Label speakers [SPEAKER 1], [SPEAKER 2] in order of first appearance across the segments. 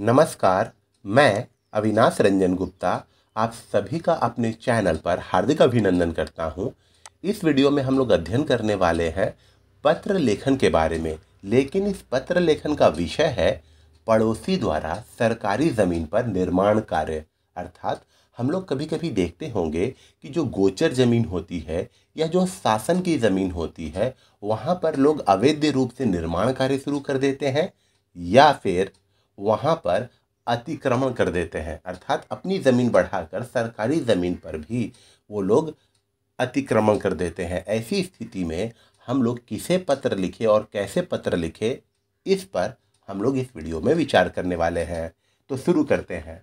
[SPEAKER 1] नमस्कार मैं अविनाश रंजन गुप्ता आप सभी का अपने चैनल पर हार्दिक अभिनंदन करता हूँ इस वीडियो में हम लोग अध्ययन करने वाले हैं पत्र लेखन के बारे में लेकिन इस पत्र लेखन का विषय है पड़ोसी द्वारा सरकारी ज़मीन पर निर्माण कार्य अर्थात हम लोग कभी कभी देखते होंगे कि जो गोचर ज़मीन होती है या जो शासन की ज़मीन होती है वहाँ पर लोग अवैध रूप से निर्माण कार्य शुरू कर देते हैं या फिर वहाँ पर अतिक्रमण कर देते हैं अर्थात अपनी ज़मीन बढ़ाकर सरकारी ज़मीन पर भी वो लोग अतिक्रमण कर देते हैं ऐसी स्थिति में हम लोग किसे पत्र लिखे और कैसे पत्र लिखे इस पर हम लोग इस वीडियो में विचार करने वाले हैं तो शुरू करते हैं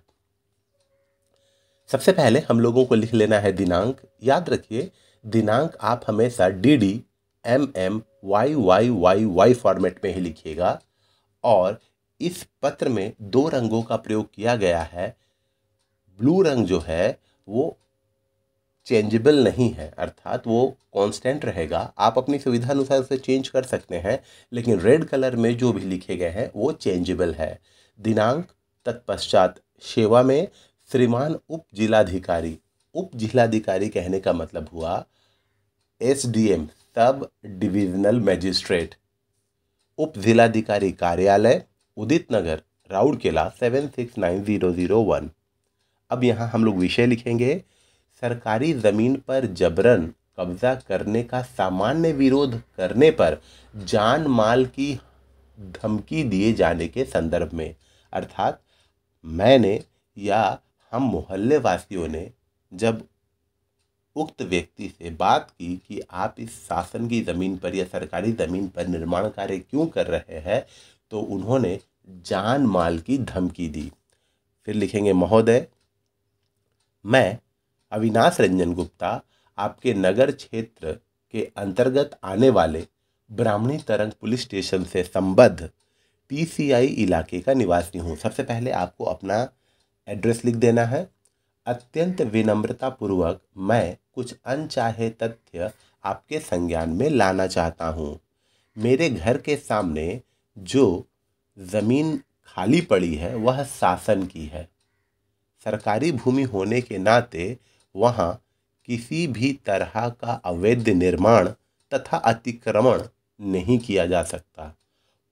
[SPEAKER 1] सबसे पहले हम लोगों को लिख लेना है दिनांक याद रखिए दिनांक आप हमेशा D D M M Y Y Y Y format में ही लिखिएगा और इस पत्र में दो रंगों का प्रयोग किया गया है ब्लू रंग जो है वो चेंजेबल नहीं है अर्थात वो कांस्टेंट रहेगा आप अपनी सुविधा अनुसार उसे चेंज कर सकते हैं लेकिन रेड कलर में जो भी लिखे गए हैं वो चेंजेबल है दिनांक तत्पश्चात सेवा में श्रीमान उप जिलाधिकारी उप जिलाधिकारी कहने का मतलब हुआ S D M sub divisional magistrate उप जिलाधिकारी कार्यालय Udit Nagar Rourkela seven six nine zero zero one अब यहाँ हम लोग विषय लिखेंगे सरकारी ज़मीन पर जबरन कब्जा करने का सामान्य विरोध करने पर जान माल की धमकी दिए जाने के संदर्भ में अर्थात मैंने या हम मोहल्ले वासियों ने जब उक्त व्यक्ति से बात की कि आप इस शासन की ज़मीन पर या सरकारी ज़मीन पर निर्माण कार्य क्यों कर रहे हैं तो उन्होंने जान माल की धमकी दी फिर लिखेंगे महोदय मैं अविनाश रंजन गुप्ता आपके नगर क्षेत्र के अंतर्गत आने वाले ब्राह्मणी तरंग पुलिस स्टेशन से संबद्ध पीसीआई इलाके का निवासी हूँ सबसे पहले आपको अपना एड्रेस लिख देना है अत्यंत विनम्रतापूर्वक मैं कुछ अनचाहे तथ्य आपके संज्ञान में लाना चाहता हूँ मेरे घर के सामने जो ज़मीन खाली पड़ी है वह शासन की है सरकारी भूमि होने के नाते वहाँ किसी भी तरह का अवैध निर्माण तथा अतिक्रमण नहीं किया जा सकता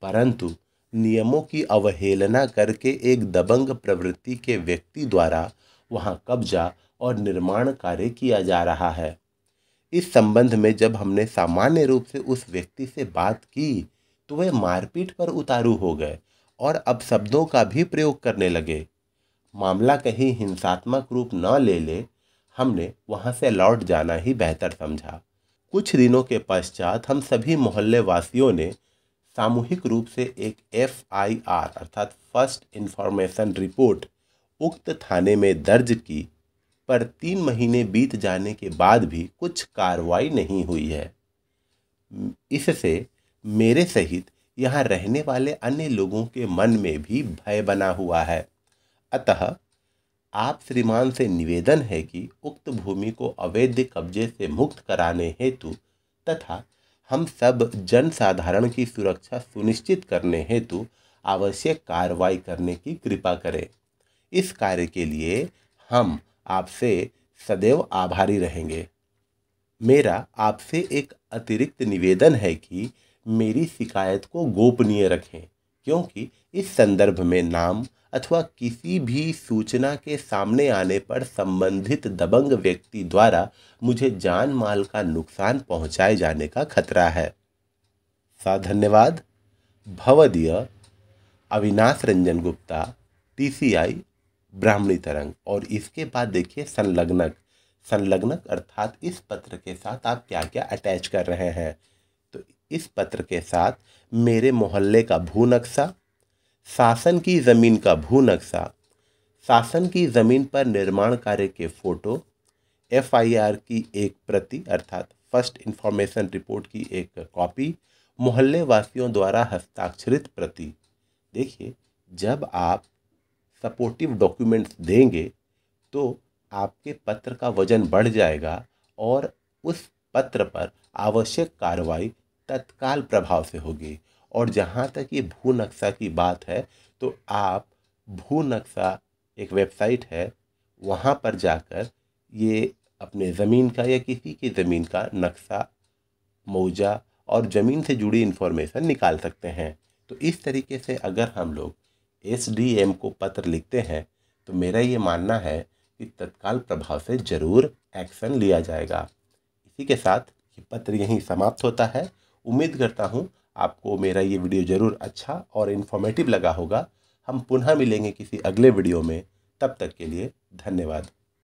[SPEAKER 1] परंतु नियमों की अवहेलना करके एक दबंग प्रवृत्ति के व्यक्ति द्वारा वहाँ कब्जा और निर्माण कार्य किया जा रहा है इस संबंध में जब हमने सामान्य रूप से उस व्यक्ति से बात की तो वे मारपीट पर उतारू हो गए और अब शब्दों का भी प्रयोग करने लगे मामला कहीं हिंसात्मक रूप न ले ले हमने वहाँ से लौट जाना ही बेहतर समझा कुछ दिनों के पश्चात हम सभी मोहल्ले वासियों ने सामूहिक रूप से एक एफ आई आर अर्थात फर्स्ट इन्फॉर्मेशन रिपोर्ट उक्त थाने में दर्ज की पर तीन महीने बीत जाने के बाद भी कुछ कार्रवाई नहीं हुई है इससे मेरे सहित यहाँ रहने वाले अन्य लोगों के मन में भी भय बना हुआ है अतः आप श्रीमान से निवेदन है कि उक्त भूमि को अवैध कब्जे से मुक्त कराने हेतु तथा हम सब जन साधारण की सुरक्षा सुनिश्चित करने हेतु आवश्यक कार्रवाई करने की कृपा करें इस कार्य के लिए हम आपसे सदैव आभारी रहेंगे मेरा आपसे एक अतिरिक्त निवेदन है कि मेरी शिकायत को गोपनीय रखें क्योंकि इस संदर्भ में नाम अथवा किसी भी सूचना के सामने आने पर संबंधित दबंग व्यक्ति द्वारा मुझे जान माल का नुकसान पहुंचाए जाने का खतरा है सा धन्यवाद भवदीय अविनाश रंजन गुप्ता टीसीआई ब्राह्मणी तरंग और इसके बाद देखिए संलग्नक संलग्नक अर्थात इस पत्र के साथ आप क्या क्या अटैच कर रहे हैं इस पत्र के साथ मेरे मोहल्ले का भू नक्शा शासन की ज़मीन का भू नक्शा शासन की ज़मीन पर निर्माण कार्य के फ़ोटो एफआईआर की एक प्रति अर्थात फर्स्ट इन्फॉर्मेशन रिपोर्ट की एक कॉपी मोहल्ले वासियों द्वारा हस्ताक्षरित प्रति देखिए जब आप सपोर्टिव डॉक्यूमेंट्स देंगे तो आपके पत्र का वजन बढ़ जाएगा और उस पत्र पर आवश्यक कार्रवाई तत्काल प्रभाव से होगी और जहाँ तक ये भू नक्शा की बात है तो आप भू नक्शा एक वेबसाइट है वहाँ पर जाकर ये अपने ज़मीन का या किसी की ज़मीन का नक्शा मौजा और ज़मीन से जुड़ी इन्फॉर्मेशन निकाल सकते हैं तो इस तरीके से अगर हम लोग एस डी एम को पत्र लिखते हैं तो मेरा ये मानना है कि तत्काल प्रभाव से ज़रूर एक्शन लिया जाएगा इसी के साथ ये पत्र यहीं समाप्त होता है उम्मीद करता हूँ आपको मेरा ये वीडियो ज़रूर अच्छा और इन्फॉर्मेटिव लगा होगा हम पुनः मिलेंगे किसी अगले वीडियो में तब तक के लिए धन्यवाद